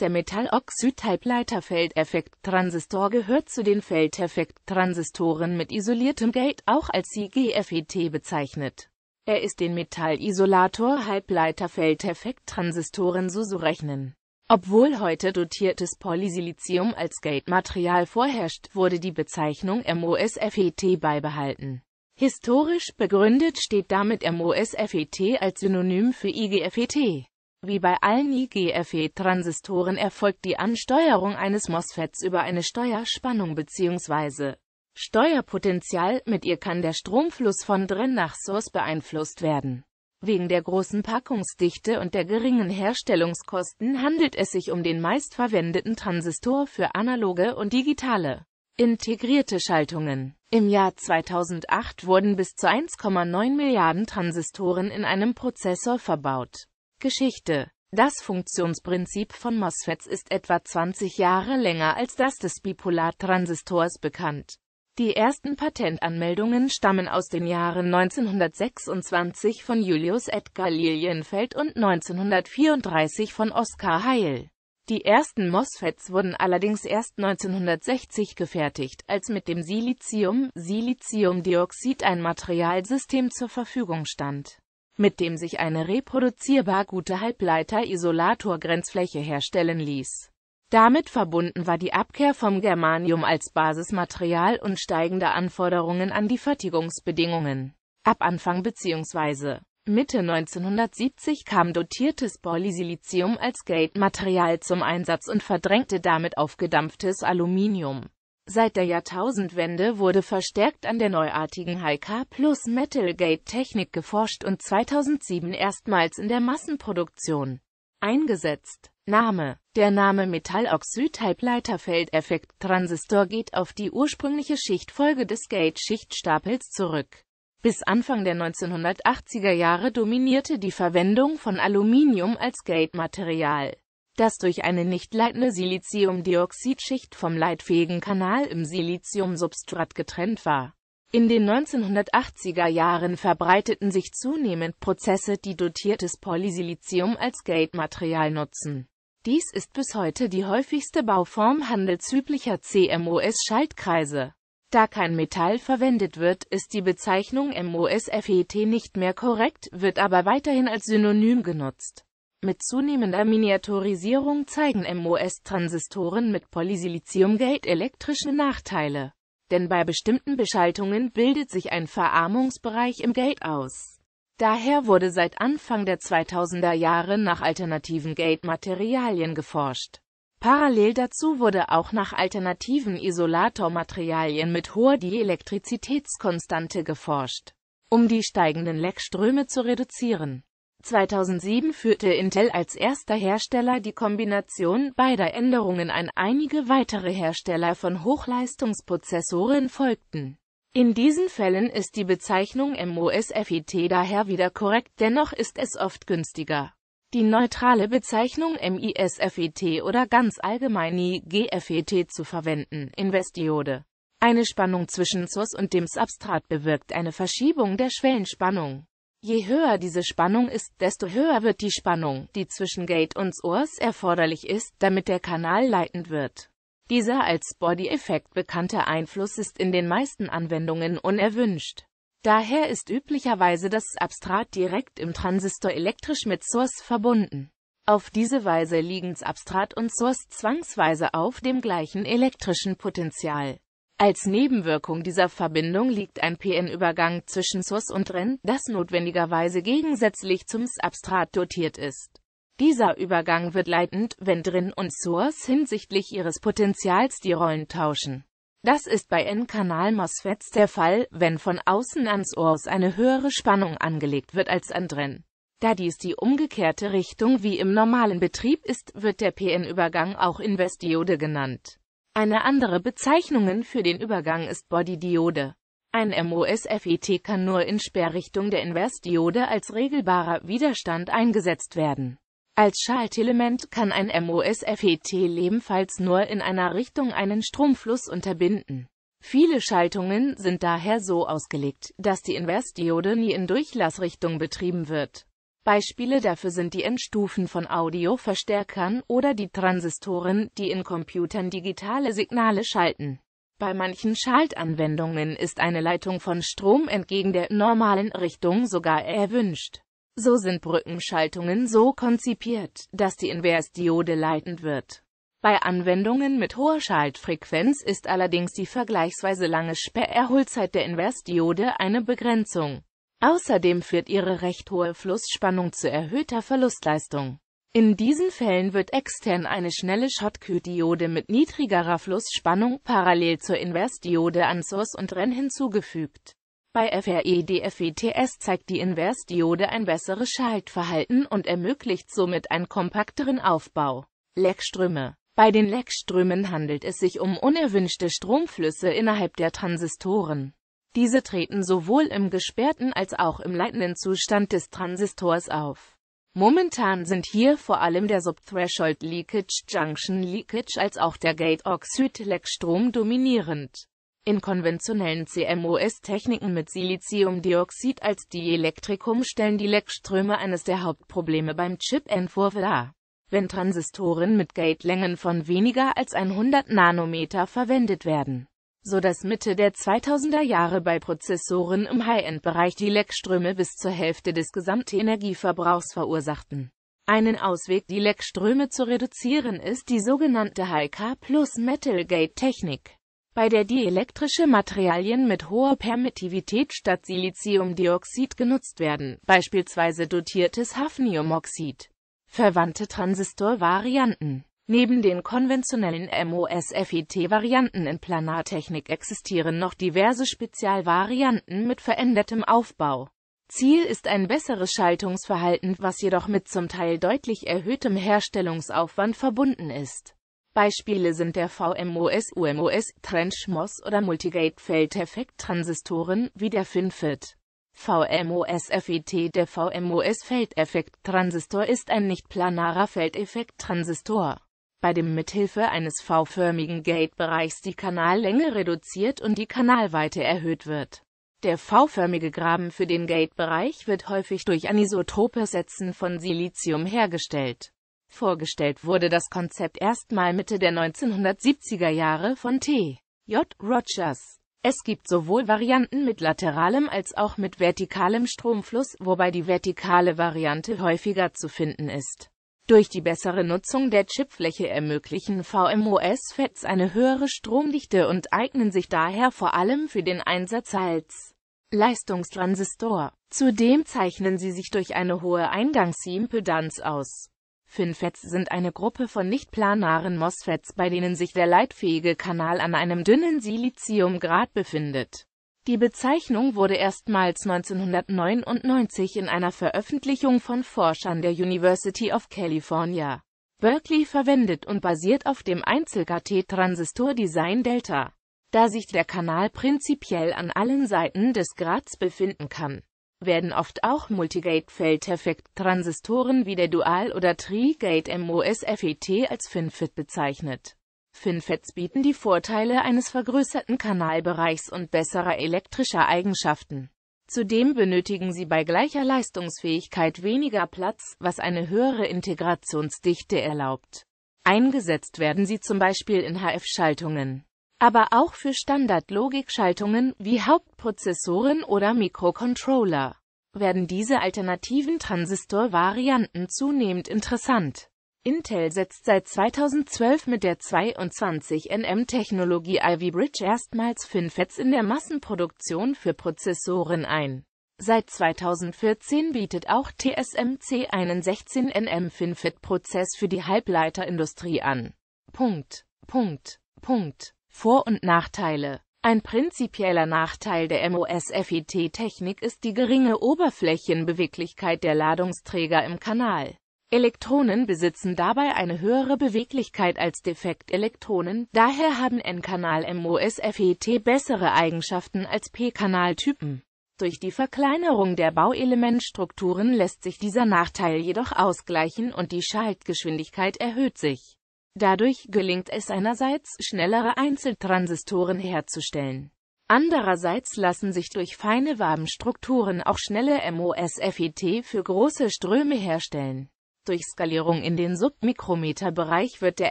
Der metalloxid feldeffekt transistor gehört zu den Feldeffekt-Transistoren mit isoliertem Gate, auch als IGFET bezeichnet. Er ist den metallisolator halbleiter feldeffekt transistoren so zu rechnen. Obwohl heute dotiertes Polysilizium als Gate-Material vorherrscht, wurde die Bezeichnung MOSFET beibehalten. Historisch begründet steht damit MOSFET als Synonym für IGFET. Wie bei allen IGFE-Transistoren erfolgt die Ansteuerung eines MOSFETs über eine Steuerspannung bzw. Steuerpotenzial, mit ihr kann der Stromfluss von Drin nach Source beeinflusst werden. Wegen der großen Packungsdichte und der geringen Herstellungskosten handelt es sich um den meistverwendeten Transistor für analoge und digitale integrierte Schaltungen. Im Jahr 2008 wurden bis zu 1,9 Milliarden Transistoren in einem Prozessor verbaut. Geschichte Das Funktionsprinzip von MOSFETs ist etwa 20 Jahre länger als das des Bipolartransistors bekannt. Die ersten Patentanmeldungen stammen aus den Jahren 1926 von Julius Edgar Lilienfeld und 1934 von Oskar Heil. Die ersten MOSFETs wurden allerdings erst 1960 gefertigt, als mit dem Silizium, Siliziumdioxid ein Materialsystem zur Verfügung stand mit dem sich eine reproduzierbar gute Halbleiter-Isolator-Grenzfläche herstellen ließ. Damit verbunden war die Abkehr vom Germanium als Basismaterial und steigende Anforderungen an die Fertigungsbedingungen. Ab Anfang bzw. Mitte 1970 kam dotiertes Polysilicium als Gate-Material zum Einsatz und verdrängte damit aufgedampftes Aluminium. Seit der Jahrtausendwende wurde verstärkt an der neuartigen high K Plus Metal-Gate-Technik geforscht und 2007 erstmals in der Massenproduktion eingesetzt. Name Der Name Metalloxid-Halbleiterfeld-Effekt-Transistor geht auf die ursprüngliche Schichtfolge des Gate-Schichtstapels zurück. Bis Anfang der 1980er Jahre dominierte die Verwendung von Aluminium als Gate-Material das durch eine nicht leitende Siliziumdioxidschicht vom leitfähigen Kanal im Siliziumsubstrat getrennt war. In den 1980er Jahren verbreiteten sich zunehmend Prozesse, die dotiertes Polysilizium als Gate-Material nutzen. Dies ist bis heute die häufigste Bauform handelsüblicher CMOS-Schaltkreise. Da kein Metall verwendet wird, ist die Bezeichnung MOSFET nicht mehr korrekt, wird aber weiterhin als Synonym genutzt. Mit zunehmender Miniaturisierung zeigen MOS-Transistoren mit Polysiliciumgate elektrische Nachteile, denn bei bestimmten Beschaltungen bildet sich ein Verarmungsbereich im Gate aus. Daher wurde seit Anfang der 2000er Jahre nach alternativen Gate-Materialien geforscht. Parallel dazu wurde auch nach alternativen Isolatormaterialien mit hoher Dielektrizitätskonstante geforscht, um die steigenden Leckströme zu reduzieren. 2007 führte Intel als erster Hersteller die Kombination beider Änderungen ein, einige weitere Hersteller von Hochleistungsprozessoren folgten. In diesen Fällen ist die Bezeichnung MOSFET daher wieder korrekt, dennoch ist es oft günstiger. Die neutrale Bezeichnung MISFET oder ganz allgemein IGFET zu verwenden, Investiode. Eine Spannung zwischen SOS und dem Substrat bewirkt eine Verschiebung der Schwellenspannung. Je höher diese Spannung ist, desto höher wird die Spannung, die zwischen Gate und Source erforderlich ist, damit der Kanal leitend wird. Dieser als Body-Effekt bekannte Einfluss ist in den meisten Anwendungen unerwünscht. Daher ist üblicherweise das Substrat direkt im Transistor elektrisch mit Source verbunden. Auf diese Weise liegen Substrat und Source zwangsweise auf dem gleichen elektrischen Potential. Als Nebenwirkung dieser Verbindung liegt ein PN-Übergang zwischen Sus und Ren, das notwendigerweise gegensätzlich zum Substrat dotiert ist. Dieser Übergang wird leitend, wenn Drin und Source hinsichtlich ihres Potenzials die Rollen tauschen. Das ist bei N-Kanal-MOSFETs der Fall, wenn von außen ans Source eine höhere Spannung angelegt wird als an Drin. Da dies die umgekehrte Richtung wie im normalen Betrieb ist, wird der PN-Übergang auch Investiode genannt. Eine andere Bezeichnung für den Übergang ist Bodydiode. Ein MOSFET kann nur in Sperrrichtung der Inversdiode als regelbarer Widerstand eingesetzt werden. Als Schaltelement kann ein MOSFET ebenfalls nur in einer Richtung einen Stromfluss unterbinden. Viele Schaltungen sind daher so ausgelegt, dass die Inversdiode nie in Durchlassrichtung betrieben wird. Beispiele dafür sind die Endstufen von Audioverstärkern oder die Transistoren, die in Computern digitale Signale schalten. Bei manchen Schaltanwendungen ist eine Leitung von Strom entgegen der normalen Richtung sogar erwünscht. So sind Brückenschaltungen so konzipiert, dass die Inversdiode leitend wird. Bei Anwendungen mit hoher Schaltfrequenz ist allerdings die vergleichsweise lange Sperrerholzeit der Inversdiode eine Begrenzung. Außerdem führt ihre recht hohe Flussspannung zu erhöhter Verlustleistung. In diesen Fällen wird extern eine schnelle shotcut mit niedrigerer Flussspannung parallel zur Inversdiode an Source und Renn hinzugefügt. Bei FREDFETS zeigt die Inversdiode ein besseres Schaltverhalten und ermöglicht somit einen kompakteren Aufbau. Leckströme Bei den Leckströmen handelt es sich um unerwünschte Stromflüsse innerhalb der Transistoren. Diese treten sowohl im gesperrten als auch im leitenden Zustand des Transistors auf. Momentan sind hier vor allem der Subthreshold Leakage Junction Leakage als auch der Gate Oxid Leck Strom dominierend. In konventionellen CMOS-Techniken mit Siliziumdioxid als Dielektrikum stellen die Leckströme eines der Hauptprobleme beim Chip-Entwurf dar. Wenn Transistoren mit Gatelängen von weniger als 100 Nanometer verwendet werden, so dass Mitte der 2000er Jahre bei Prozessoren im High-End-Bereich die Leckströme bis zur Hälfte des gesamten Energieverbrauchs verursachten. Einen Ausweg, die Leckströme zu reduzieren, ist die sogenannte High-K plus Metal Gate Technik, bei der dielektrische Materialien mit hoher Permittivität statt Siliziumdioxid genutzt werden, beispielsweise dotiertes Hafniumoxid. Verwandte Transistorvarianten Neben den konventionellen MOS-FET-Varianten in Planartechnik existieren noch diverse Spezialvarianten mit verändertem Aufbau. Ziel ist ein besseres Schaltungsverhalten, was jedoch mit zum Teil deutlich erhöhtem Herstellungsaufwand verbunden ist. Beispiele sind der VMOS, UMOS, Trench-MOS oder Multigate-Feldeffekt-Transistoren wie der FinFIT. VMOS-FET Der VMOS-Feldeffekt-Transistor ist ein nicht planarer Feldeffekt-Transistor bei dem mithilfe eines V-förmigen Gate-Bereichs die Kanallänge reduziert und die Kanalweite erhöht wird. Der V-förmige Graben für den Gate-Bereich wird häufig durch anisotropes Setzen von Silizium hergestellt. Vorgestellt wurde das Konzept erstmal Mitte der 1970er Jahre von T. J. Rogers. Es gibt sowohl Varianten mit lateralem als auch mit vertikalem Stromfluss, wobei die vertikale Variante häufiger zu finden ist. Durch die bessere Nutzung der Chipfläche ermöglichen VMOS-FETs eine höhere Stromdichte und eignen sich daher vor allem für den Einsatz als Leistungstransistor. Zudem zeichnen sie sich durch eine hohe Eingangsimpedanz aus. FinFETs sind eine Gruppe von nicht-planaren MOSFETs, bei denen sich der leitfähige Kanal an einem dünnen Siliziumgrad befindet. Die Bezeichnung wurde erstmals 1999 in einer Veröffentlichung von Forschern der University of California, Berkeley verwendet und basiert auf dem Einzel-KT-Transistor-Design Delta, da sich der Kanal prinzipiell an allen Seiten des Grats befinden kann werden oft auch Multigate-Feldeffekt-Transistoren wie der Dual- oder trigate MOSFET als FinFIT bezeichnet. FinFETs bieten die Vorteile eines vergrößerten Kanalbereichs und besserer elektrischer Eigenschaften. Zudem benötigen sie bei gleicher Leistungsfähigkeit weniger Platz, was eine höhere Integrationsdichte erlaubt. Eingesetzt werden sie zum Beispiel in HF-Schaltungen, aber auch für Standard-Logik-Schaltungen wie Hauptprozessoren oder Mikrocontroller werden diese alternativen Transistorvarianten zunehmend interessant. Intel setzt seit 2012 mit der 22nm-Technologie Ivy Bridge erstmals FinFETs in der Massenproduktion für Prozessoren ein. Seit 2014 bietet auch TSMC einen 16nm FinFET-Prozess für die Halbleiterindustrie an. Punkt. Punkt. Punkt. Vor- und Nachteile ein prinzipieller Nachteil der MOSFET-Technik ist die geringe Oberflächenbeweglichkeit der Ladungsträger im Kanal. Elektronen besitzen dabei eine höhere Beweglichkeit als Defektelektronen, daher haben N-Kanal MOSFET bessere Eigenschaften als P-Kanal-Typen. Durch die Verkleinerung der Bauelementstrukturen lässt sich dieser Nachteil jedoch ausgleichen und die Schaltgeschwindigkeit erhöht sich. Dadurch gelingt es einerseits, schnellere Einzeltransistoren herzustellen. Andererseits lassen sich durch feine Wabenstrukturen auch schnelle MOSFET für große Ströme herstellen durch Skalierung in den Submikrometerbereich wird der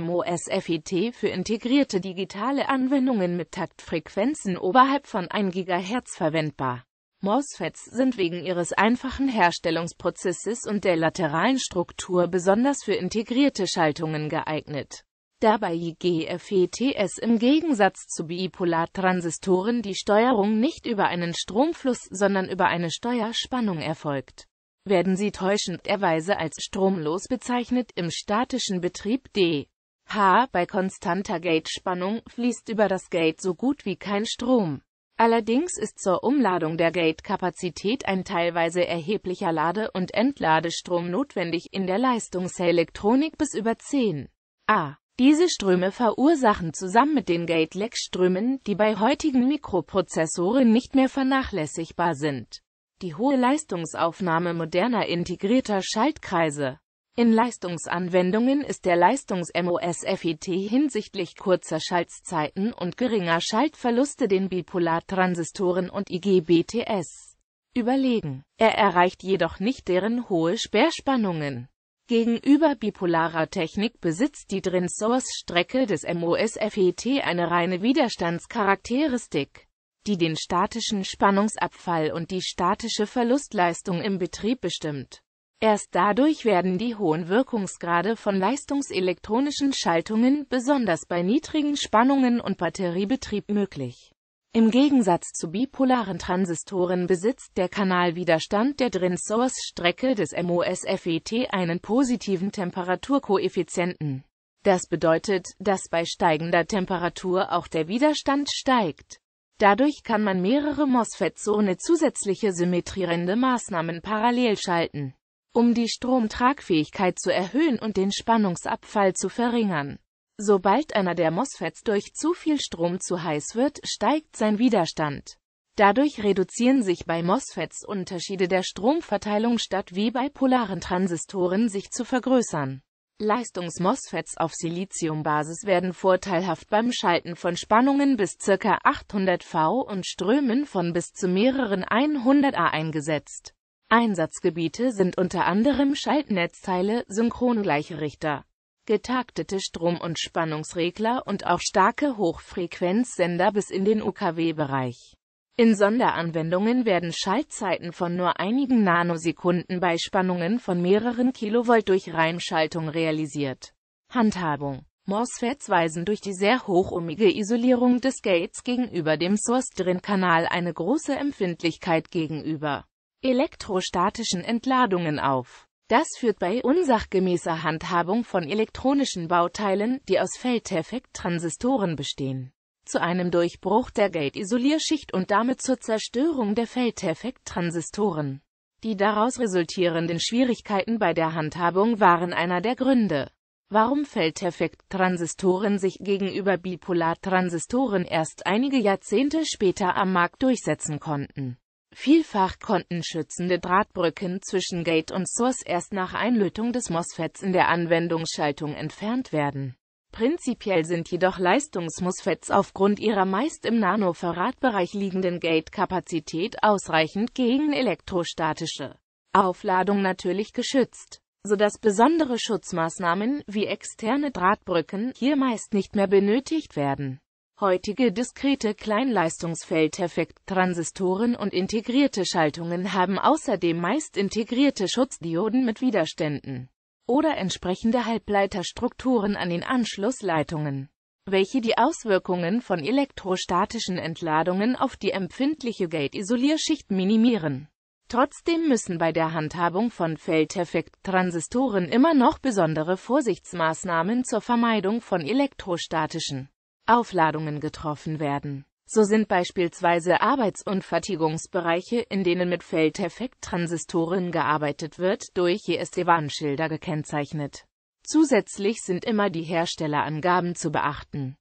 MOSFET für integrierte digitale Anwendungen mit Taktfrequenzen oberhalb von 1 GHz verwendbar. MOSFETs sind wegen ihres einfachen Herstellungsprozesses und der lateralen Struktur besonders für integrierte Schaltungen geeignet. Da bei IGFETs im Gegensatz zu Bipolartransistoren die Steuerung nicht über einen Stromfluss, sondern über eine Steuerspannung erfolgt werden sie täuschenderweise als stromlos bezeichnet. Im statischen Betrieb d. H. Bei konstanter Gate-Spannung fließt über das Gate so gut wie kein Strom. Allerdings ist zur Umladung der Gate-Kapazität ein teilweise erheblicher Lade- und Entladestrom notwendig in der Leistungselektronik bis über 10 a. Diese Ströme verursachen zusammen mit den Gate-Lag-Strömen, die bei heutigen Mikroprozessoren nicht mehr vernachlässigbar sind die hohe Leistungsaufnahme moderner integrierter Schaltkreise. In Leistungsanwendungen ist der Leistungs-MOSFET hinsichtlich kurzer Schaltzeiten und geringer Schaltverluste den Bipolartransistoren und IGBTs überlegen. Er erreicht jedoch nicht deren hohe Sperrspannungen. Gegenüber bipolarer Technik besitzt die Drin-Source-Strecke des MOSFET eine reine Widerstandscharakteristik die den statischen Spannungsabfall und die statische Verlustleistung im Betrieb bestimmt. Erst dadurch werden die hohen Wirkungsgrade von leistungselektronischen Schaltungen besonders bei niedrigen Spannungen und Batteriebetrieb möglich. Im Gegensatz zu bipolaren Transistoren besitzt der Kanalwiderstand der Drin-Source-Strecke des MOSFET einen positiven Temperaturkoeffizienten. Das bedeutet, dass bei steigender Temperatur auch der Widerstand steigt. Dadurch kann man mehrere MOSFETs ohne zusätzliche symmetrierende Maßnahmen parallel schalten, um die Stromtragfähigkeit zu erhöhen und den Spannungsabfall zu verringern. Sobald einer der MOSFETs durch zu viel Strom zu heiß wird, steigt sein Widerstand. Dadurch reduzieren sich bei MOSFETs Unterschiede der Stromverteilung statt wie bei polaren Transistoren sich zu vergrößern. Leistungs-MOSFETs auf Siliziumbasis werden vorteilhaft beim Schalten von Spannungen bis ca. 800 V und Strömen von bis zu mehreren 100 A eingesetzt. Einsatzgebiete sind unter anderem Schaltnetzteile, Synchrongleichrichter, getaktete Strom- und Spannungsregler und auch starke Hochfrequenzsender bis in den UKW-Bereich in Sonderanwendungen werden Schaltzeiten von nur einigen Nanosekunden bei Spannungen von mehreren Kilovolt durch Reimschaltung realisiert. Handhabung MOSFETs weisen durch die sehr hochohmige Isolierung des Gates gegenüber dem Source-Drain-Kanal eine große Empfindlichkeit gegenüber elektrostatischen Entladungen auf. Das führt bei unsachgemäßer Handhabung von elektronischen Bauteilen, die aus Feldeffekt-Transistoren bestehen, zu einem Durchbruch der Gate-Isolierschicht und damit zur Zerstörung der Feldeffekt-Transistoren. Die daraus resultierenden Schwierigkeiten bei der Handhabung waren einer der Gründe, warum Feldeffekt-Transistoren sich gegenüber Bipolar-Transistoren erst einige Jahrzehnte später am Markt durchsetzen konnten. Vielfach konnten schützende Drahtbrücken zwischen Gate und Source erst nach Einlötung des MOSFETs in der Anwendungsschaltung entfernt werden. Prinzipiell sind jedoch Leistungsmuffets aufgrund ihrer meist im Nanofarad-Bereich liegenden Gate-Kapazität ausreichend gegen elektrostatische Aufladung natürlich geschützt, sodass besondere Schutzmaßnahmen wie externe Drahtbrücken hier meist nicht mehr benötigt werden. Heutige diskrete Kleinleistungsfeldeffekt-Transistoren und integrierte Schaltungen haben außerdem meist integrierte Schutzdioden mit Widerständen oder entsprechende Halbleiterstrukturen an den Anschlussleitungen, welche die Auswirkungen von elektrostatischen Entladungen auf die empfindliche Gate-Isolierschicht minimieren. Trotzdem müssen bei der Handhabung von Feldeffekt-Transistoren immer noch besondere Vorsichtsmaßnahmen zur Vermeidung von elektrostatischen Aufladungen getroffen werden so sind beispielsweise Arbeits- und Fertigungsbereiche, in denen mit Feldeffekt-Transistoren gearbeitet wird, durch JSD-Warnschilder gekennzeichnet. Zusätzlich sind immer die Herstellerangaben zu beachten.